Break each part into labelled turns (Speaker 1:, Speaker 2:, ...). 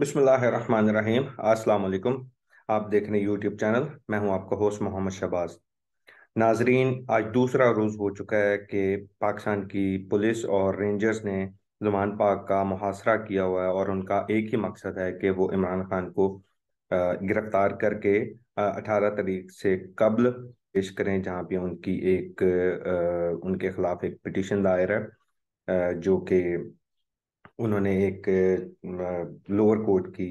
Speaker 1: बिसमीम अस्सलाम आप देख रहे हैं यूट्यूब चैनल मैं हूं आपका होस्ट मोहम्मद शबाज नाजरीन आज दूसरा रोज़ हो चुका है कि पाकिस्तान की पुलिस और रेंजर्स ने जुमान पाक का मुहासरा किया हुआ है और उनका एक ही मकसद है कि वो इमरान खान को गिरफ्तार करके अठारह तारीख से कबल पेश करें जहाँ पे उनकी एक उनके खिलाफ एक पिटिशन दायर है जो कि उन्होंने एक लोअर कोर्ट की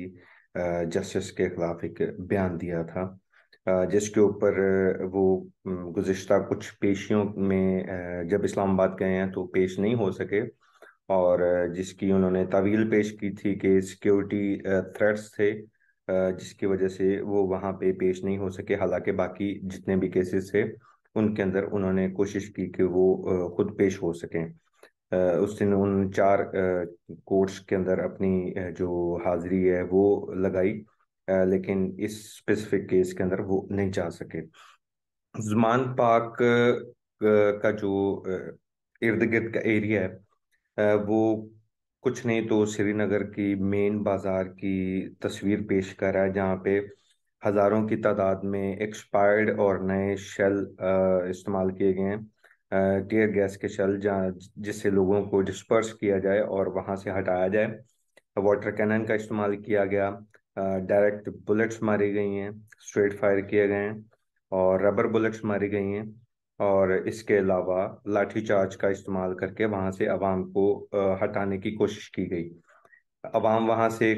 Speaker 1: जस्टिस के खिलाफ एक बयान दिया था जिसके ऊपर वो गुज्त कुछ पेशियों में जब इस्लामाबाद गए हैं तो पेश नहीं हो सके और जिसकी उन्होंने तवील पेश की थी कि सिक्योरिटी थ्रेट्स थे जिसकी वजह से वो वहाँ पे पेश नहीं हो सके हालांकि बाकी जितने भी केसेस थे उनके अंदर उन्होंने कोशिश की कि वो खुद पेश हो सकें उस दिन उन चार कोर्ट्स के अंदर अपनी जो हाजिरी है वो लगाई लेकिन इस स्पेसिफिक केस के अंदर वो नहीं जा सके जुमान पाक का जो इर्द गिर्द का एरिया है वो कुछ नहीं तो श्रीनगर की मेन बाज़ार की तस्वीर पेश कर रहा है जहाँ पे हज़ारों की तादाद में एक्सपायर्ड और नए शेल इस्तेमाल किए गए हैं टीयर गैस के शल जहाँ जिससे लोगों को डिस्पर्स किया जाए और वहाँ से हटाया जाए वाटर कैनन का इस्तेमाल किया गया डायरेक्ट बुलेट्स मारी गई हैं स्ट्रेट फायर किए गए हैं और रबर बुलेट्स मारी गई हैं और इसके अलावा लाठी चार्ज का इस्तेमाल करके वहाँ से आवाम को हटाने की कोशिश की गई आवाम वहाँ से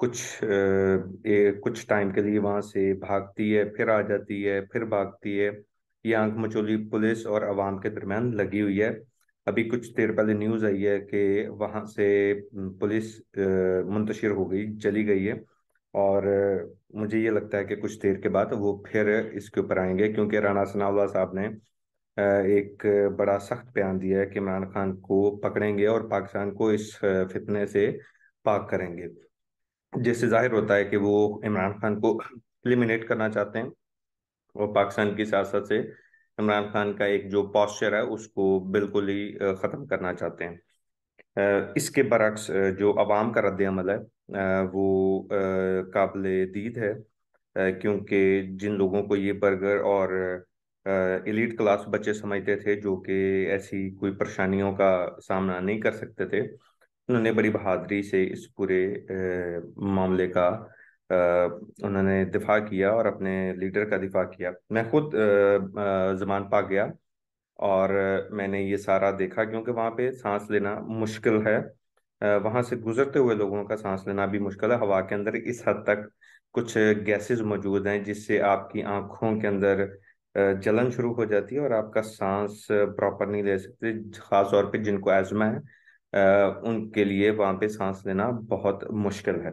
Speaker 1: कुछ ए, कुछ टाइम के लिए वहाँ से भागती है फिर आ जाती है फिर भागती है ये आंख मचोली पुलिस और आवाम के दरमियान लगी हुई है अभी कुछ देर पहले न्यूज़ आई है कि वहाँ से पुलिस मुंतशिर हो गई चली गई है और मुझे ये लगता है कि कुछ देर के बाद वो फिर इसके ऊपर आएंगे क्योंकि राणा सनावला साहब ने एक बड़ा सख्त बयान दिया है कि इमरान खान को पकड़ेंगे और पाकिस्तान को इस फितने से पाक करेंगे जिससे जाहिर होता है कि वो इमरान खान को एलिमिनेट करना चाहते हैं और पाकिस्तान की सियासत से इमरान खान का एक जो पॉस्चर है उसको बिल्कुल ही ख़त्म करना चाहते हैं इसके बरक्स जो आवाम का रद्द अमल है वो काबिल दीद है क्योंकि जिन लोगों को ये बर्गर और एलिट क्लास बच्चे समझते थे जो कि ऐसी कोई परेशानियों का सामना नहीं कर सकते थे उन्होंने बड़ी बहादुरी से इस पूरे मामले का उन्होंने दिफा किया और अपने लीडर का दिफा किया मैं खुद जमान पा गया और मैंने ये सारा देखा क्योंकि वहाँ पे सांस लेना मुश्किल है वहाँ से गुजरते हुए लोगों का सांस लेना भी मुश्किल है हवा के अंदर इस हद तक कुछ गैसेस मौजूद हैं जिससे आपकी आँखों के अंदर जलन शुरू हो जाती है और आपका सांस प्रॉपर नहीं ले सकते खास तौर पे जिनको एजमा है उनके लिए वहाँ पे सांस लेना बहुत मुश्किल है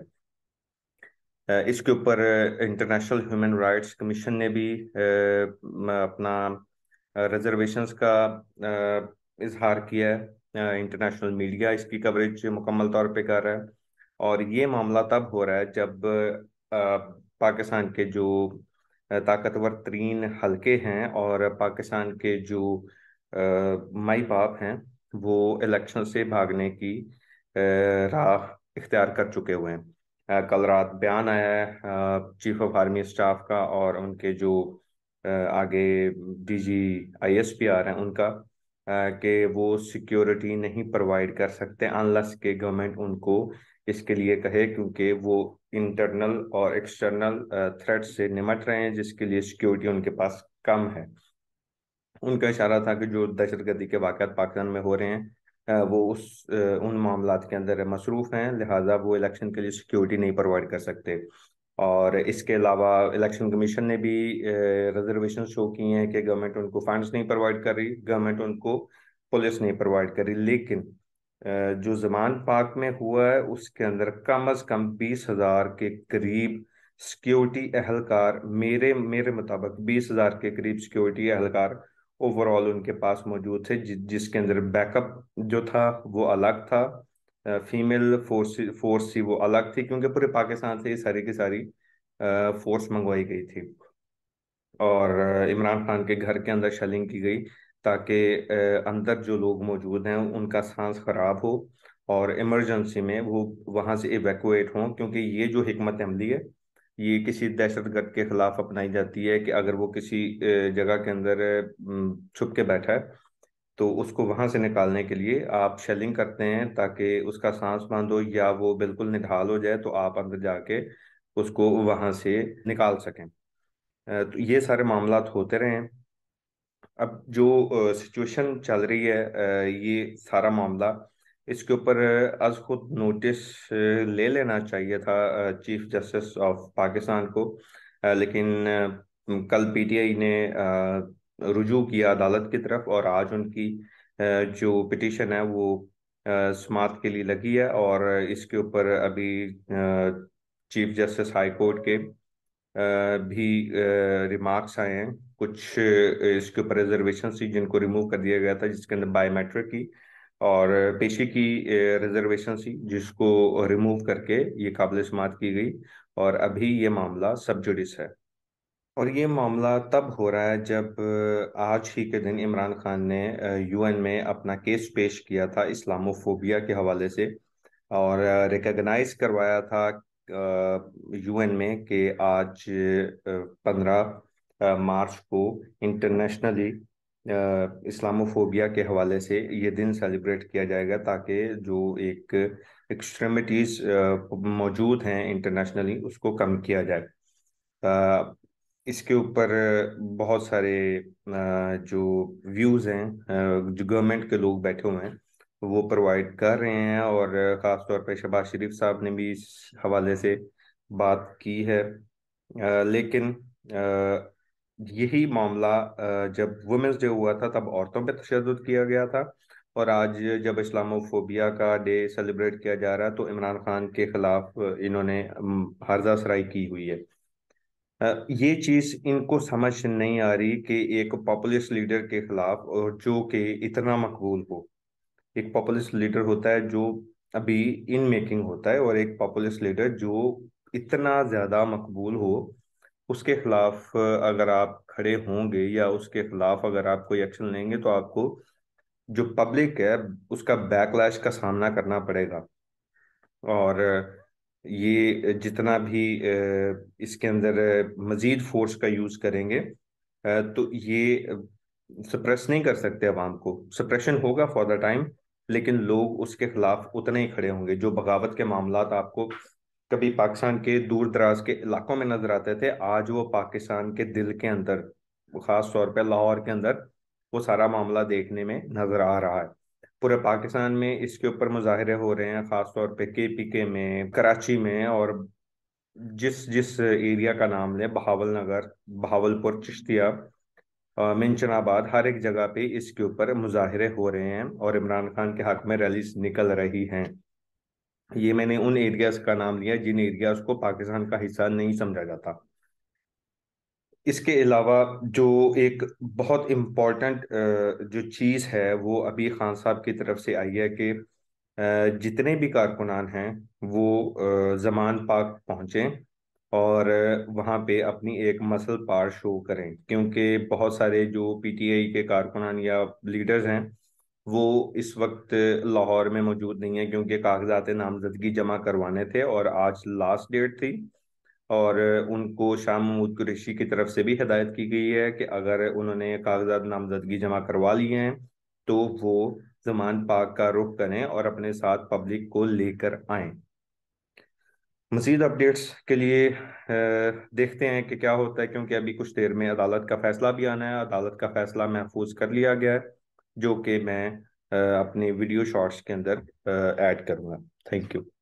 Speaker 1: इसके ऊपर इंटरनेशनल ह्यूमन राइट्स कमीशन ने भी अपना रिजर्वेशंस का इजहार किया है इंटरनेशनल मीडिया इसकी कवरेज मुकम्मल तौर पे कर रहा है और ये मामला तब हो रहा है जब पाकिस्तान के जो ताकतवर तरीन हलके हैं और पाकिस्तान के जो माई बाप हैं वो इलेक्शन से भागने की राह इख्तियार कर चुके हुए हैं कल रात बयान आया है चीफ ऑफ आर्मी स्टाफ का और उनके जो आगे डीजी आईएसपीआर हैं उनका कि वो सिक्योरिटी नहीं प्रोवाइड कर सकते अनलस के गवर्नमेंट उनको इसके लिए कहे क्योंकि वो इंटरनल और एक्सटर्नल थ्रेट से निमट रहे हैं जिसके लिए सिक्योरिटी उनके पास कम है उनका इशारा था कि जो दहशत गर्दी के वाक़ पाकिस्तान में हो रहे हैं वो उस उन मामला के अंदर मसरूफ़ हैं लिहाजा वो इलेक्शन के लिए सिक्योरिटी नहीं प्रोवाइड कर सकते और इसके अलावा इलेक्शन कमीशन ने भी रिजर्वेशन शो की हैं कि गवर्नमेंट उनको फंड्स नहीं प्रोवाइड कर रही गवर्नमेंट उनको पुलिस नहीं प्रोवाइड कर रही लेकिन जो जमान पार्क में हुआ है उसके अंदर कम अज कम बीस हजार के करीब सिक्योरिटी एहलकार मेरे मेरे मुताबिक बीस हजार के करीब सिक्योरिटी एहलकार ओवरऑल उनके पास मौजूद थे जि, जिसके अंदर बैकअप जो था वो अलग था फीमेल फोर्स फोर्स थी वो अलग थी क्योंकि पूरे पाकिस्तान से ये सारी की सारी फोर्स मंगवाई गई थी और इमरान खान के घर के अंदर शलिंग की गई ताकि अंदर जो लोग मौजूद हैं उनका सांस खराब हो और इमरजेंसी में वो वहाँ से इवेकुएट हों क्योंकि ये जो हमत अमली है ये किसी दहशतगर्द के खिलाफ अपनाई जाती है कि अगर वो किसी जगह के अंदर छुप के बैठा है तो उसको वहां से निकालने के लिए आप शेलिंग करते हैं ताकि उसका सांस बंद हो या वो बिल्कुल निढाल हो जाए तो आप अंदर जाके उसको वहां से निकाल सकें तो ये सारे मामला होते रहे हैं अब जो सिचुएशन चल रही है ये सारा मामला इसके ऊपर आज खुद नोटिस ले लेना चाहिए था चीफ जस्टिस ऑफ पाकिस्तान को लेकिन कल पीटीआई ने रुजू किया अदालत की तरफ और आज उनकी जो पिटीशन है वो समात के लिए लगी है और इसके ऊपर अभी चीफ जस्टिस हाई कोर्ट के भी रिमार्क्स आए हैं कुछ इसके ऊपर रिजर्वेशन थी जिनको रिमूव कर दिया गया था जिसके अंदर बायोमेट्रिक की और पेशे की रिजर्वेशन थी जिसको रिमूव करके ये काबिल समात की गई और अभी ये मामला सब जुडिस है और ये मामला तब हो रहा है जब आज ही के दिन इमरान खान ने यूएन में अपना केस पेश किया था इस्लामोफोबिया के हवाले से और रिकगनाइज करवाया था यूएन में कि आज पंद्रह मार्च को इंटरनेशनली इस्लामोफोबिया के हवाले से ये दिन सेलिब्रेट किया जाएगा ताकि जो एक एक्सट्रीमिटीज़ मौजूद हैं इंटरनेशनली उसको कम किया जाए इसके ऊपर बहुत सारे जो व्यूज़ हैं जो गवर्नमेंट के लोग बैठे हुए हैं वो प्रोवाइड कर रहे हैं और ख़ास तौर पे शहबाज शरीफ साहब ने भी इस हवाले से बात की है लेकिन यही मामला जब वुमेंस डे हुआ था तब औरतों पे तशद किया गया था और आज जब इस्लामोफोबिया का डे सेलिब्रेट किया जा रहा है तो इमरान खान के खिलाफ इन्होंने हारजा सराई की हुई है ये चीज़ इनको समझ नहीं आ रही कि एक पॉपुलिस्ट लीडर के खिलाफ और जो कि इतना मकबूल हो एक पॉपुलिस्ट लीडर होता है जो अभी इन मेकिंग होता है और एक पॉपुलिस्ट लीडर जो इतना ज़्यादा मकबूल हो उसके खिलाफ अगर आप खड़े होंगे या उसके खिलाफ अगर आप कोई एक्शन लेंगे तो आपको जो पब्लिक है उसका बैकलैश का सामना करना पड़ेगा और ये जितना भी इसके अंदर मज़ीद फोर्स का यूज़ करेंगे तो ये सप्रेस नहीं कर सकते आवाम को सप्रेशन होगा फॉर द टाइम लेकिन लोग उसके खिलाफ उतने ही खड़े होंगे जो बगावत के मामला आपको कभी पाकिस्तान के दूर दराज के इलाकों में नजर आते थे आज वो पाकिस्तान के दिल के अंदर खास तौर पर लाहौर के अंदर वो सारा मामला देखने में नजर आ रहा है पूरे पाकिस्तान में इसके ऊपर मुजाहरे हो रहे हैं खास तौर पे के पी के में कराची में और जिस जिस एरिया का नाम ले बहावल नगर बहावलपुर चिश्तिया मिंचनाबाद हर एक जगह पे इसके ऊपर मुजाहरे हो रहे हैं और इमरान खान के हक में रैलीज निकल रही हैं ये मैंने उन एरियाज का नाम लिया जिन एरियाज को पाकिस्तान का हिस्सा नहीं समझा जाता इसके अलावा जो एक बहुत इम्पॉर्टेंट जो चीज़ है वो अभी खान साहब की तरफ से आई है कि जितने भी कारकुनान हैं वो जमान पाक पहुँचें और वहाँ पे अपनी एक मसल पार शो करें क्योंकि बहुत सारे जो पीटीआई के कारकुनान या लीडर्स हैं वो इस वक्त लाहौर में मौजूद नहीं है क्योंकि कागजात नामजदगी जमा करवाने थे और आज लास्ट डेट थी और उनको शाह महमूद कुरेशी की तरफ से भी हदायत की गई है कि अगर उन्होंने कागजात नामजदगी जमा करवा लिए हैं तो वो जमान पाक का रुख करें और अपने साथ पब्लिक को लेकर आए मजीद अपडेट्स के लिए देखते हैं कि क्या होता है क्योंकि अभी कुछ देर में अदालत का फैसला भी आना है अदालत का फैसला महफूज कर लिया गया है जो कि मैं अपने वीडियो शॉर्ट्स के अंदर ऐड करूँगा थैंक यू